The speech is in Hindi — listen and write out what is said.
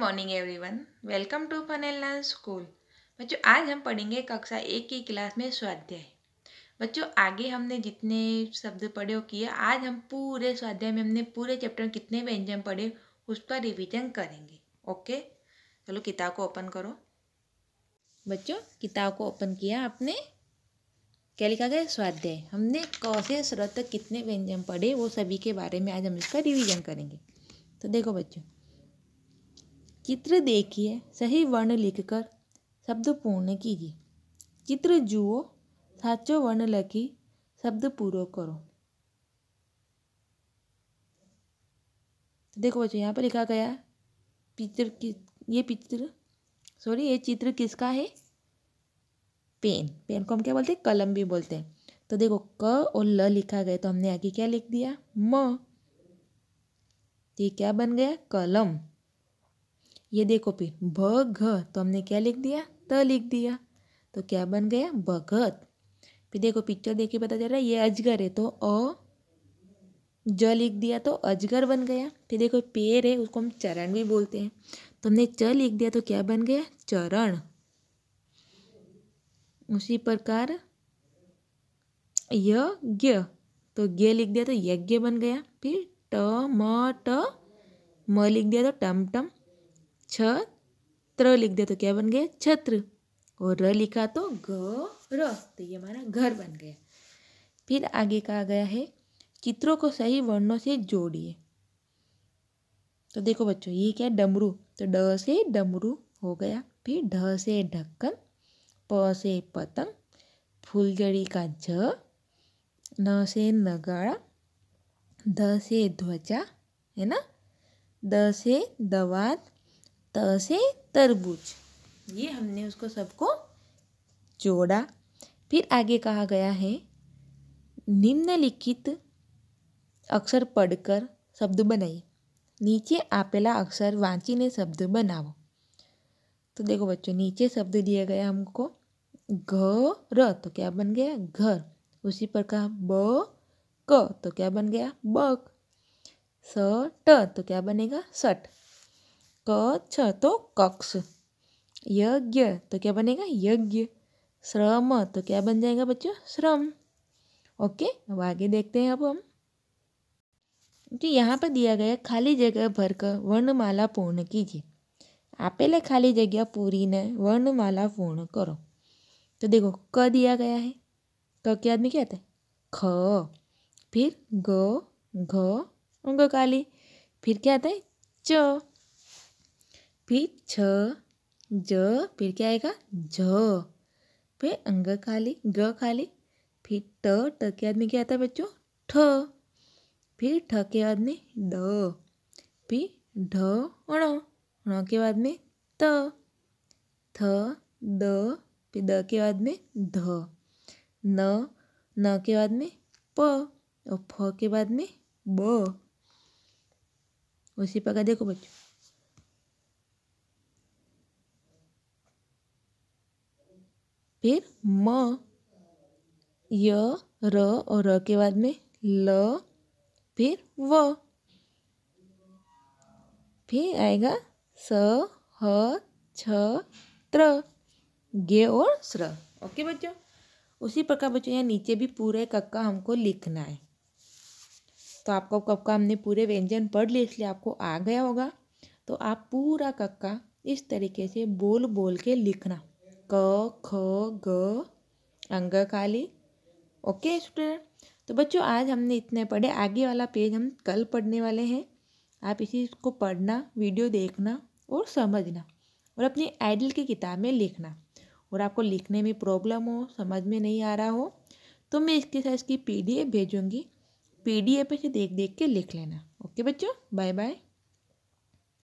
morning everyone welcome to fun and school बच्चों आज हम पढ़ेंगे कक्षा एक की क्लास में स्वाध्याय बच्चों आगे हमने जितने शब्द पढ़े हो किए आज हम पूरे स्वाध्याय में हमने पूरे चैप्टर कितने व्यंजन पढ़े उस पर रिवीजन करेंगे ओके चलो किताब को ओपन करो बच्चों किताब को ओपन किया आपने क्या लिखा गया स्वाध्याय हमने क से स्रोत कितने व्यंजन पढ़े वो सभी के बारे में आज हम इसका रिविजन करेंगे तो देखो बच्चों चित्र देखिए सही वर्ण लिखकर शब्द पूर्ण कीजिए चित्र जुओ साचो वर्ण લખી शब्द पूरा करो देखो बच्चों यहाँ पर लिखा गया पिक्चर की ये पिक्चर सॉरी ये चित्र किसका है पेन पेन को हम क्या बोलते हैं कलम भी बोलते हैं तो देखो क और ल लिखा गया तो हमने आगे क्या लिख दिया म तो ये क्या बन गया कलम ये देखो फिर भ घ तो हमने क्या लिख दिया त लिख दिया तो क्या बन गया भगत फिर देखो पिक्चर देख के पता चल रहा है ये अजगर है तो अ ज लिख दिया तो अजगर बन गया फिर देखो पेड़ है उसको हम चरण भी बोलते हैं तो हमने च लिख दिया तो क्या बन गया चरण उसी प्रकार यज्ञ तो ज्ञ लिख दिया तो यज्ञ बन गया फिर ट म ट म लिख दिया तो टम टम छत्र त्र लिख दे तो क्या बन गया छत्र और र लिखा तो ग र तो ये हमारा घर बन गया फिर आगे कहा गया है चित्रों को सही वर्णों से जोड़िए तो देखो बच्चों ये क्या डमरू तो ड से डमरू हो गया फिर ढ से ढक्कन प से पतंग फूलजड़ी का झ न से नगाड़ा ध से ध्वजा है ना द से दवात त से तरबूज ये हमने उसको सबको जोड़ा फिर आगे कहा गया है निम्नलिखित अक्षर पढ़कर शब्द बनाइए नीचे आपेला अक्षर અક્ષર ने शब्द बनाओ तो देखो बच्चों नीचे शब्द दिया गया हमको घ र तो क्या बन गया घर उसी पर कहा ब क तो क्या बन गया बक स ट तो क्या बनेगा सट क छ तो कक्ष यज्ञ तो क्या बनेगा यज्ञ श्रम तो क्या बन जाएगा बच्चों श्रम ओके अब आगे देखते हैं अब हम जी यहाँ पर दिया गया खाली जगह भरकर वर्णमाला पूर्ण कीजिए खाली जगह पूरी ने वर्णमाला पूर्ण करो तो देखो क दिया गया है क के आदमी क्या आता है ख फिर ग घ काली फिर क्या आता है च फिर छ ज फिर क्या आएगा झ फिर अंग खाली ग खाली फिर ट ट के बाद में क्या आता है बच्चों ठ फिर ठ के बाद में ड फिर ढ ण ण के बाद में त थ द फिर द के बाद में ध न न के बाद में प और फ के बाद में ब उसी प्रकार देखो बच्चों फिर म य र और र के बाद में ल फिर व फिर आएगा स ह छ त्र गे और स्र ओके बच्चों उसी प्रकार बच्चों यहाँ नीचे भी पूरे कक्का हमको लिखना है तो आपको कक्का हमने पूरे व्यंजन पढ़ लिए इसलिए आपको आ गया होगा तो आप पूरा कक्का इस तरीके से बोल बोल के लिखना क ख ग अंग खाली ओके स्टूडेंट तो बच्चों आज हमने इतने पढ़े आगे वाला पेज हम कल पढ़ने वाले हैं आप इसी को पढ़ना वीडियो देखना और समझना और अपनी आइडल की किताब में लिखना और आपको लिखने में प्रॉब्लम हो समझ में नहीं आ रहा हो तो मैं इसके साथ इसकी पीडीएफ भेजूंगी पीडीएफ डी से देख देख के लिख लेना ओके बच्चों बाय बाय